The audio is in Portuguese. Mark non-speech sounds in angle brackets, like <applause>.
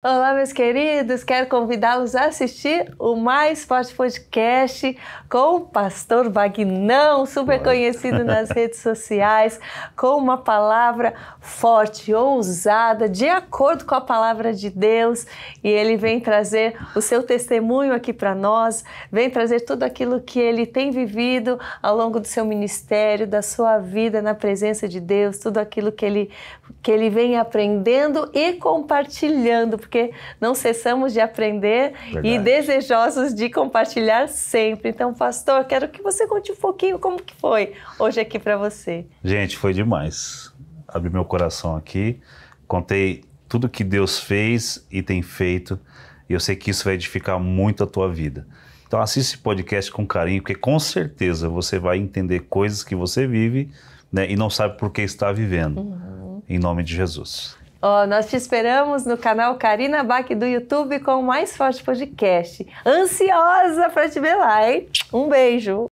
Olá, meus queridos! Quero convidá-los a assistir o Mais Forte Podcast com o pastor Vagnão, super conhecido <laughs> nas redes sociais, com uma palavra forte, ousada, de acordo com a palavra de Deus. E ele vem trazer o seu testemunho aqui para nós, vem trazer tudo aquilo que ele tem vivido ao longo do seu ministério, da sua vida na presença de Deus, tudo aquilo que ele, que ele vem aprendendo e compartilhando porque não cessamos de aprender Verdade. e desejosos de compartilhar sempre. Então, pastor, quero que você conte um pouquinho como que foi hoje aqui para você. Gente, foi demais. Abri meu coração aqui, contei tudo que Deus fez e tem feito, e eu sei que isso vai edificar muito a tua vida. Então assiste esse podcast com carinho, porque com certeza você vai entender coisas que você vive né, e não sabe por que está vivendo. Uhum. Em nome de Jesus. Oh, nós te esperamos no canal Karina Bach do YouTube com o Mais Forte Podcast. Ansiosa para te ver lá, hein? Um beijo!